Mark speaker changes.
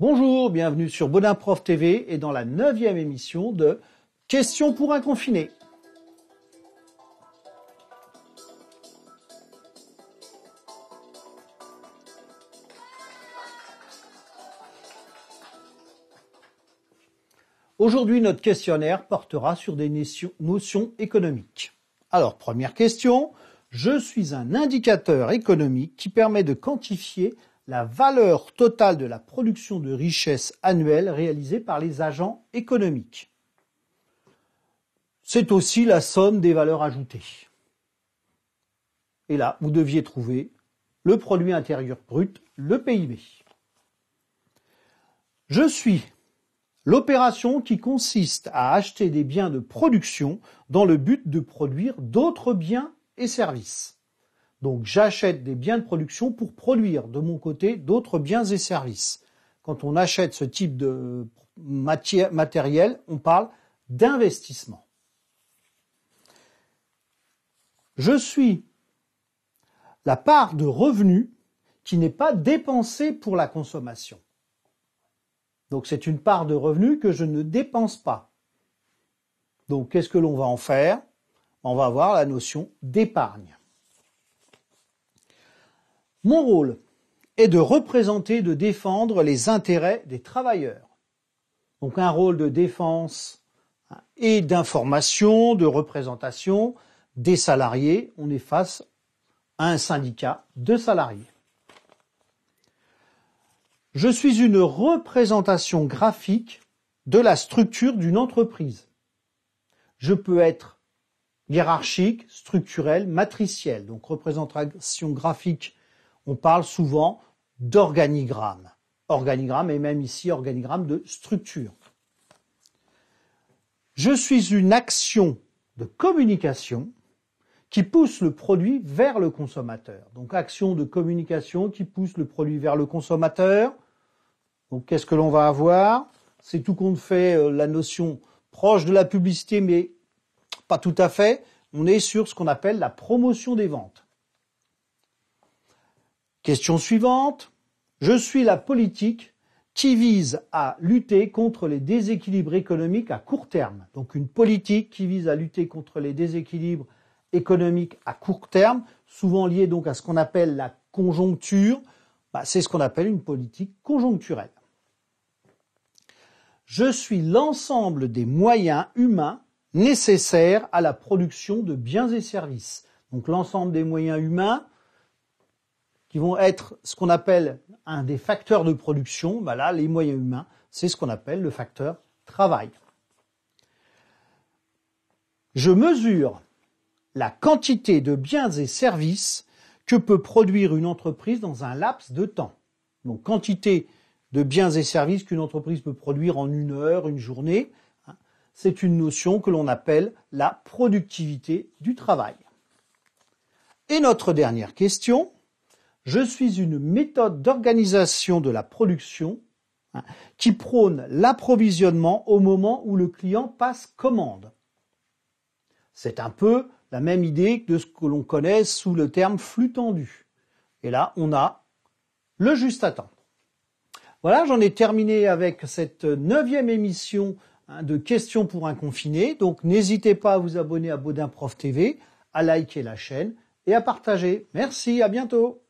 Speaker 1: Bonjour, bienvenue sur Bonin TV et dans la neuvième émission de Questions pour un confiné. Aujourd'hui, notre questionnaire portera sur des notions économiques. Alors, première question, je suis un indicateur économique qui permet de quantifier la valeur totale de la production de richesses annuelle réalisée par les agents économiques. C'est aussi la somme des valeurs ajoutées. Et là, vous deviez trouver le produit intérieur brut, le PIB. Je suis l'opération qui consiste à acheter des biens de production dans le but de produire d'autres biens et services. Donc j'achète des biens de production pour produire de mon côté d'autres biens et services. Quand on achète ce type de matériel, on parle d'investissement. Je suis la part de revenu qui n'est pas dépensée pour la consommation. Donc c'est une part de revenu que je ne dépense pas. Donc qu'est-ce que l'on va en faire On va avoir la notion d'épargne. Mon rôle est de représenter, de défendre les intérêts des travailleurs. Donc un rôle de défense hein, et d'information, de représentation des salariés. On est face à un syndicat de salariés. Je suis une représentation graphique de la structure d'une entreprise. Je peux être hiérarchique, structurel, matricielle. Donc représentation graphique on parle souvent d'organigramme. Organigramme et même ici organigramme de structure. Je suis une action de communication qui pousse le produit vers le consommateur. Donc action de communication qui pousse le produit vers le consommateur. Donc qu'est-ce que l'on va avoir C'est tout compte fait euh, la notion proche de la publicité mais pas tout à fait. On est sur ce qu'on appelle la promotion des ventes. Question suivante. Je suis la politique qui vise à lutter contre les déséquilibres économiques à court terme. Donc une politique qui vise à lutter contre les déséquilibres économiques à court terme, souvent liée donc à ce qu'on appelle la conjoncture, bah, c'est ce qu'on appelle une politique conjoncturelle. Je suis l'ensemble des moyens humains nécessaires à la production de biens et services. Donc l'ensemble des moyens humains, qui vont être ce qu'on appelle un des facteurs de production, bah là, les moyens humains, c'est ce qu'on appelle le facteur travail. Je mesure la quantité de biens et services que peut produire une entreprise dans un laps de temps. Donc quantité de biens et services qu'une entreprise peut produire en une heure, une journée, hein, c'est une notion que l'on appelle la productivité du travail. Et notre dernière question, je suis une méthode d'organisation de la production hein, qui prône l'approvisionnement au moment où le client passe commande. C'est un peu la même idée que de ce que l'on connaît sous le terme flux tendu. Et là, on a le juste à temps. Voilà, j'en ai terminé avec cette neuvième émission hein, de questions pour un confiné. Donc n'hésitez pas à vous abonner à Baudin Prof TV, à liker la chaîne et à partager. Merci, à bientôt.